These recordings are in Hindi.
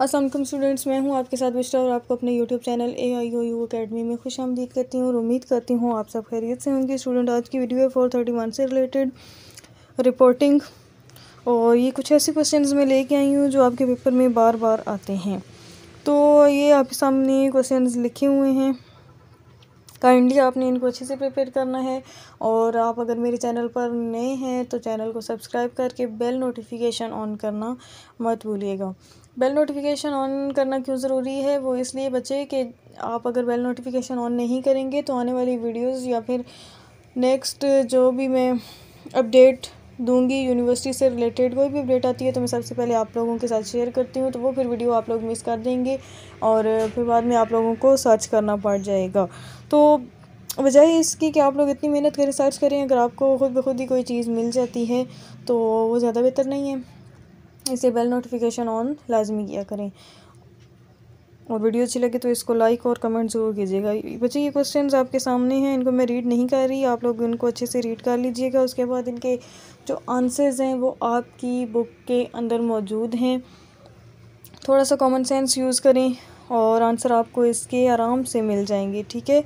असलम स्टूडेंट्स मैं हूं आपके साथ बिस्टा और आपको अपने YouTube channel A I O U academy में खुश आमदीद करती हूं और उम्मीद करती हूं आप सब खैरियत से होंगे स्टूडेंट आज की वीडियो है फोर थर्टी वन से रिलेटेड रिपोर्टिंग और ये कुछ ऐसे क्वेश्चंस मैं लेके आई हूँ जो आपके पेपर में बार बार आते हैं तो ये आपके सामने क्वेश्चन लिखे हुए हैं काइंडली आपने इनको अच्छे से प्रिपेयर करना है और आप अगर मेरे चैनल पर नए हैं तो चैनल को सब्सक्राइब करके बेल नोटिफिकेशन ऑन करना मत भूलिएगा बेल नोटिफिकेशन ऑन करना क्यों ज़रूरी है वो इसलिए बचे कि आप अगर बेल नोटिफिकेशन ऑन नहीं करेंगे तो आने वाली वीडियोस या फिर नेक्स्ट जो भी मैं अपडेट दूंगी यूनिवर्सिटी से रिलेटेड कोई भी अपडेट आती है तो मैं सबसे पहले आप लोगों के साथ शेयर करती हूँ तो वो फिर वीडियो आप लोग मिस कर देंगे और फिर बाद में आप लोगों को सर्च करना पड़ जाएगा तो वजह इसकी कि आप लोग इतनी मेहनत करें सर्च करें अगर आपको खुद ब खुद ही कोई चीज़ मिल जाती है तो वो ज़्यादा बेहतर नहीं है इसे बेल नोटिफिकेशन ऑन लाजमी किया करें और वीडियो अच्छी लगे तो इसको लाइक और कमेंट ज़रूर कीजिएगा बच्चे ये क्वेश्चन आपके सामने हैं इनको मैं रीड नहीं कर रही आप लोग इनको अच्छे से रीड कर लीजिएगा उसके बाद इनके जो आंसर्स हैं वो आपकी बुक के अंदर मौजूद हैं थोड़ा सा कॉमन सेंस यूज़ करें और आंसर आपको इसके आराम से मिल जाएंगे ठीक है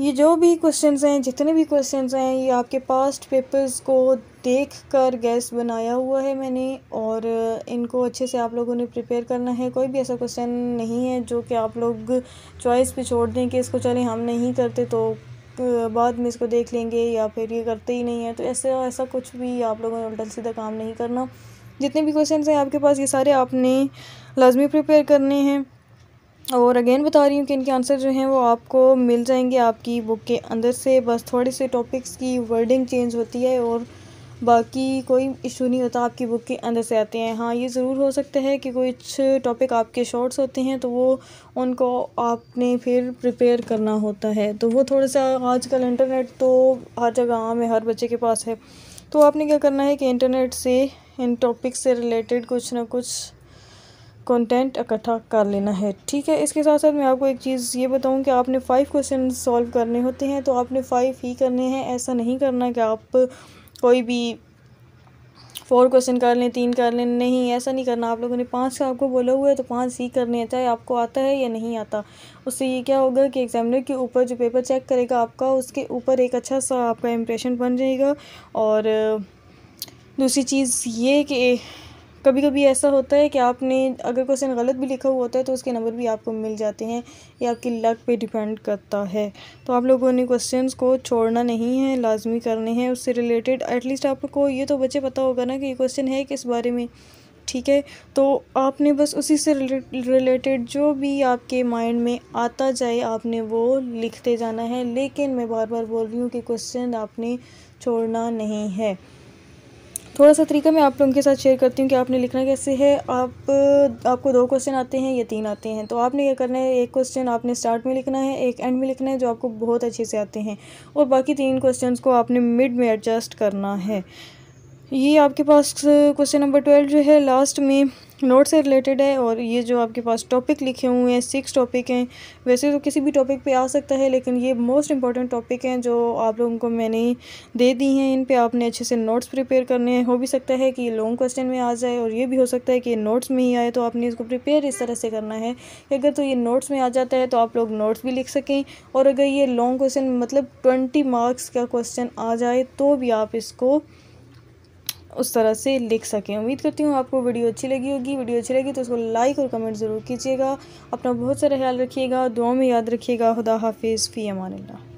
ये जो भी क्वेश्चंस हैं जितने भी क्वेश्चंस हैं ये आपके पास्ट पेपर्स को देख कर गैस बनाया हुआ है मैंने और इनको अच्छे से आप लोगों ने प्रिपेयर करना है कोई भी ऐसा क्वेश्चन नहीं है जो कि आप लोग चॉइस पे छोड़ दें कि इसको चले हम नहीं करते तो बाद में इसको देख लेंगे या फिर ये करते ही नहीं है तो ऐसे ऐसा कुछ भी आप लोगों ने उल्टा सीधा काम नहीं करना जितने भी क्वेश्चन हैं आपके पास ये सारे आपने लाजमी प्रिपेयर करने हैं और अगेन बता रही हूँ कि इनके आंसर जो हैं वो आपको मिल जाएंगे आपकी बुक के अंदर से बस थोड़े से टॉपिक्स की वर्डिंग चेंज होती है और बाकी कोई इशू नहीं होता आपकी बुक के अंदर से आते हैं हाँ ये ज़रूर हो सकता है कि कुछ टॉपिक आपके शॉर्ट्स होते हैं तो वो उनको आपने फिर प्रिपेयर करना होता है तो वो थोड़ा सा आजकल इंटरनेट तो हर जगह आम है हर बच्चे के पास है तो आपने क्या करना है कि इंटरनेट से इन टॉपिक से रिलेटेड कुछ ना कुछ कंटेंट इकट्ठा कर लेना है ठीक है इसके साथ साथ मैं आपको एक चीज़ ये बताऊं कि आपने फाइव क्वेश्चन सॉल्व करने होते हैं तो आपने फाइव ही करने हैं ऐसा नहीं करना कि आप कोई भी फोर क्वेश्चन कर लें तीन कर लें नहीं ऐसा नहीं करना आप लोगों ने पाँच का आपको बोला हुआ है तो पाँच ही करने हैं चाहे आपको आता है या नहीं आता उससे ये क्या होगा कि एग्जामिनर के ऊपर जो पेपर चेक करेगा आपका उसके ऊपर एक अच्छा सा आपका इम्प्रेशन बन जाएगा और दूसरी चीज़ ये कि कभी कभी ऐसा होता है कि आपने अगर क्वेश्चन गलत भी लिखा हुआ होता है तो उसके नंबर भी आपको मिल जाते हैं ये आपकी लक पे डिपेंड करता है तो आप लोगों ने क्वेश्चन को छोड़ना नहीं है लाजमी करने हैं उससे रिलेटेड एटलीस्ट आपको ये तो बच्चे पता होगा ना कि ये क्वेश्चन है किस बारे में ठीक है तो आपने बस उसी से रिलेटेड जो भी आपके माइंड में आता जाए आपने वो लिखते जाना है लेकिन मैं बार बार बोल रही हूँ कि क्वेश्चन आपने छोड़ना नहीं है थोड़ा सा तरीका मैं आप लोगों के साथ शेयर करती हूँ कि आपने लिखना कैसे है आप आपको दो क्वेश्चन आते हैं या तीन आते हैं तो आपने क्या करना है एक क्वेश्चन आपने स्टार्ट में लिखना है एक एंड में लिखना है जो आपको बहुत अच्छे से आते हैं और बाकी तीन क्वेश्चन को आपने मिड में एडजस्ट करना है ये आपके पास क्वेश्चन नंबर ट्वेल्व जो है लास्ट में नोट से रिलेटेड है और ये जो आपके पास टॉपिक लिखे हुए हैं सिक्स टॉपिक हैं वैसे तो किसी भी टॉपिक पे आ सकता है लेकिन ये मोस्ट इंपॉर्टेंट टॉपिक हैं जो आप लोगों को मैंने दे दी हैं इन पे आपने अच्छे से नोट्स प्रिपेयर करने हैं हो भी सकता है कि ये लॉन्ग क्वेश्चन में आ जाए और ये भी हो सकता है कि ये नोट्स में ही आए तो आपने इसको प्रिपेयर इस तरह से करना है कि अगर तो ये नोट्स में आ जाता है तो आप लोग नोट्स भी लिख सकें और अगर ये लॉन्ग क्वेश्चन मतलब ट्वेंटी मार्क्स का क्वेश्चन आ जाए तो भी आप इसको उस तरह से लिख सकें उम्मीद करती हूँ आपको वीडियो अच्छी लगी होगी वीडियो अच्छी लगी तो उसको लाइक और कमेंट ज़रूर कीजिएगा अपना बहुत सारा ख्याल रखिएगा दुआ में याद रखिएगा खुदा हाफिज़ फ़ी अमान